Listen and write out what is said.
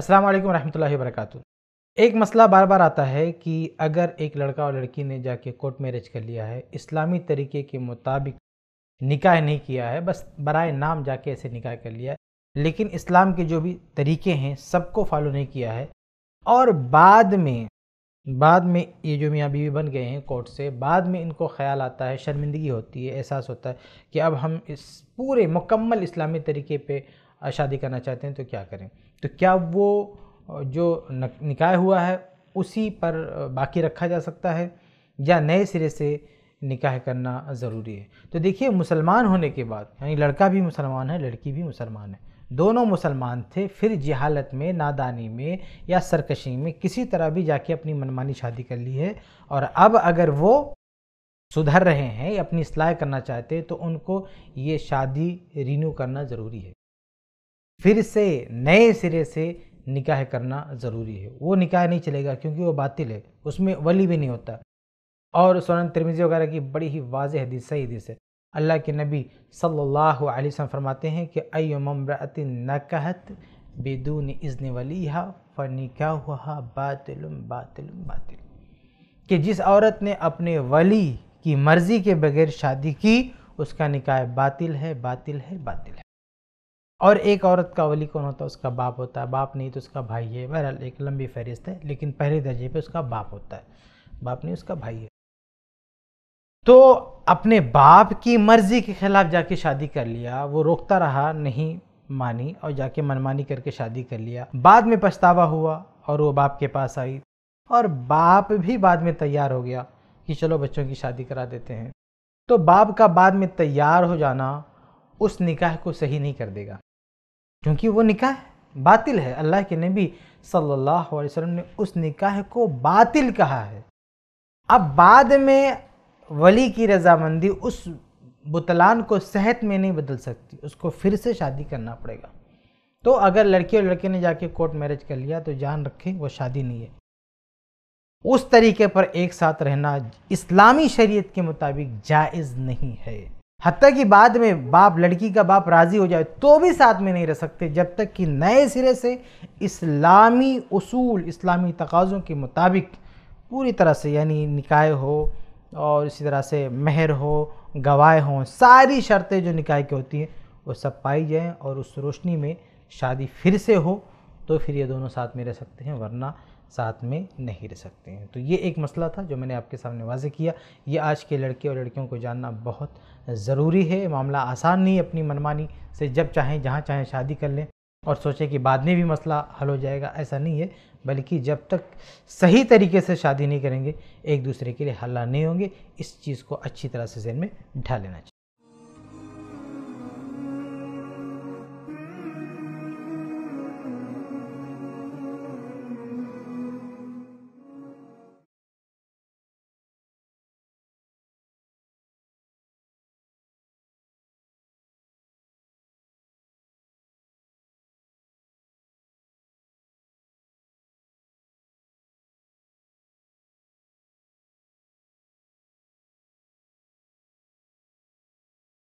अस्सलाम वालेकुम रहमतुल्लाहि वबरकातु एक मसला बार बार आता है कि अगर एक लड़का और लड़की ने जाके कोर्ट मैरिज कर लिया है इस्लामी तरीके के मुताबिक निकाह नहीं किया है बस बरए नाम जाके ऐसे निकाह कर लिया है लेकिन इस्लाम के जो भी तरीके हैं सबको फॉलो नहीं किया है और बाद में बाद में ये जो मियाँ बीवी बन गए हैं कोर्ट से बाद में इनको ख्याल आता है शर्मिंदगी होती है एहसास होता है कि अब हम इस पूरे मुकम्मल इस्लामी तरीके पे शादी करना चाहते हैं तो क्या करें तो क्या वो जो निकाय हुआ है उसी पर बाकी रखा जा सकता है या नए सिरे से निकाह करना ज़रूरी है तो देखिए मुसलमान होने के बाद यानी लड़का भी मुसलमान है लड़की भी मुसलमान है दोनों मुसलमान थे फिर जहालत में नादानी में या सरकशी में किसी तरह भी जाके अपनी मनमानी शादी कर ली है और अब अगर वो सुधर रहे हैं अपनी असलाह करना चाहते हैं तो उनको ये शादी रीन्यू करना ज़रूरी है फिर से नए सिरे से निकाह करना ज़रूरी है वो निकाह नहीं चलेगा क्योंकि वो बातिल है उसमें वली भी नहीं होता और सोन तिरमिजी वगैरह की बड़ी ही वाज हदीस सही हदीस है अल्लाह के नबी सल्लल्लाहु अलैहि वसल्लम फरमाते हैं कि अयमरत नकहत बेदून इज़्न वली हा फनिका हुआ बातिलुम बातिलुम बातिल कि जिस औरत ने अपने वली की मर्ज़ी के बगैर शादी की उसका निकाय बातिल है बातिल है बातिल है और एक औरत का वली कौन होता है उसका बाप होता है बाप नहीं तो उसका भाई है बहरहाल एक लंबी फहरिस्त है लेकिन पहले दर्जे पे उसका बाप होता है बाप नहीं उसका भाई है तो अपने बाप की मर्ज़ी के ख़िलाफ़ जाके शादी कर लिया वो रोकता रहा नहीं मानी और जाके मनमानी करके शादी कर लिया बाद में पछतावा हुआ और वो बाप के पास आई और बाप भी बाद में तैयार हो गया कि चलो बच्चों की शादी करा देते हैं तो बाप का बाद में तैयार हो जाना उस निकाह को सही नहीं कर देगा क्योंकि वो निकाह बातिल है अल्लाह के नबी सल्लल्लाहु अलैहि वसल्लम ने उस निकाह को बातिल कहा है अब बाद में वली की रजामंदी उस बुतलान को सेहत में नहीं बदल सकती उसको फिर से शादी करना पड़ेगा तो अगर लड़की और लड़के ने जाके कोर्ट मैरिज कर लिया तो जान रखें वो शादी नहीं है उस तरीके पर एक साथ रहना इस्लामी शरीयत के मुताबिक जायज़ नहीं है हती कि बाद में बाप लड़की का बाप राज़ी हो जाए तो भी साथ में नहीं रह सकते जब तक कि नए सिरे से इस्लामी उसूल इस्लामी तकाज़ों के मुताबिक पूरी तरह से यानी निकाय हो और इसी तरह से मेहर हो गवाह हों सारी शर्तें जो निकाय की होती हैं वो सब पाई जाएँ और उस रोशनी में शादी फिर से हो तो फिर ये दोनों साथ में रह सकते हैं वरना साथ में नहीं रह सकते हैं तो ये एक मसला था जो मैंने आपके सामने वाजे किया ये आज के लड़के और लड़कियों को जानना बहुत ज़रूरी है मामला आसान नहीं अपनी मनमानी से जब चाहें जहाँ चाहें शादी कर लें और सोचे कि बाद में भी मसला हल हो जाएगा ऐसा नहीं है बल्कि जब तक सही तरीके से शादी नहीं करेंगे एक दूसरे के लिए हल्ला नहीं होंगे इस चीज़ को अच्छी तरह से जहन में ढा लेना चाहिए